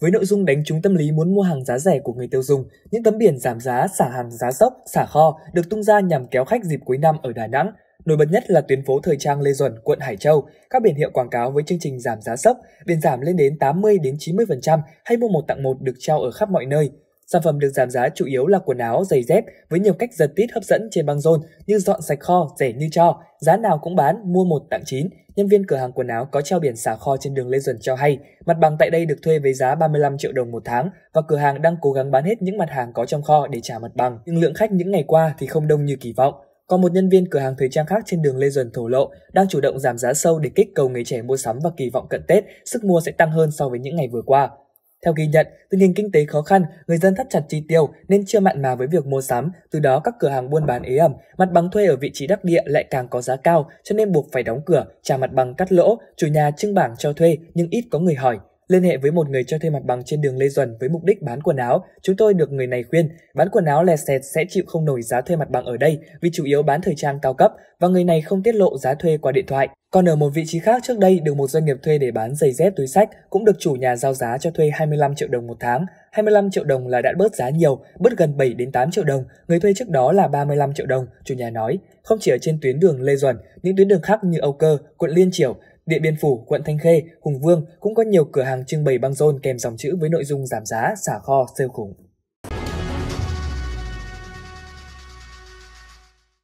với nội dung đánh trúng tâm lý muốn mua hàng giá rẻ của người tiêu dùng. Những tấm biển giảm giá, xả hàng giá sốc, xả kho được tung ra nhằm kéo khách dịp cuối năm ở Đà Nẵng. Nổi bật nhất là tuyến phố thời trang Lê Duẩn, quận Hải Châu, các biển hiệu quảng cáo với chương trình giảm giá sốc, biển giảm lên đến 80 đến 90% hay mua một tặng một được treo ở khắp mọi nơi. Sản phẩm được giảm giá chủ yếu là quần áo, giày dép với nhiều cách giật tít hấp dẫn trên băng rôn như dọn sạch kho, rẻ như cho, giá nào cũng bán, mua một tặng chín. Nhân viên cửa hàng quần áo có treo biển xả kho trên đường Lê Duẩn cho hay, mặt bằng tại đây được thuê với giá 35 triệu đồng một tháng và cửa hàng đang cố gắng bán hết những mặt hàng có trong kho để trả mặt bằng. Nhưng lượng khách những ngày qua thì không đông như kỳ vọng. Còn một nhân viên cửa hàng thời trang khác trên đường Lê Duẩn thổ lộ đang chủ động giảm giá sâu để kích cầu người trẻ mua sắm và kỳ vọng cận Tết, sức mua sẽ tăng hơn so với những ngày vừa qua. Theo ghi nhận, tình hình kinh tế khó khăn, người dân thắt chặt chi tiêu nên chưa mặn mà với việc mua sắm, từ đó các cửa hàng buôn bán ế ẩm, mặt bằng thuê ở vị trí đắc địa lại càng có giá cao, cho nên buộc phải đóng cửa, trả mặt bằng cắt lỗ, chủ nhà trưng bảng cho thuê nhưng ít có người hỏi. Liên hệ với một người cho thuê mặt bằng trên đường Lê Duẩn với mục đích bán quần áo, chúng tôi được người này khuyên bán quần áo lè sẹt sẽ chịu không nổi giá thuê mặt bằng ở đây vì chủ yếu bán thời trang cao cấp và người này không tiết lộ giá thuê qua điện thoại. Còn ở một vị trí khác trước đây được một doanh nghiệp thuê để bán giày dép túi sách cũng được chủ nhà giao giá cho thuê 25 triệu đồng một tháng. 25 triệu đồng là đã bớt giá nhiều, bớt gần 7 đến 8 triệu đồng, người thuê trước đó là 35 triệu đồng, chủ nhà nói. Không chỉ ở trên tuyến đường Lê Duẩn, những tuyến đường khác như Âu Cơ, quận Liên Triểu Điện Biên Phủ, quận Thanh Khê, Hùng Vương cũng có nhiều cửa hàng trưng bày băng rôn kèm dòng chữ với nội dung giảm giá, xả kho, sale khủng.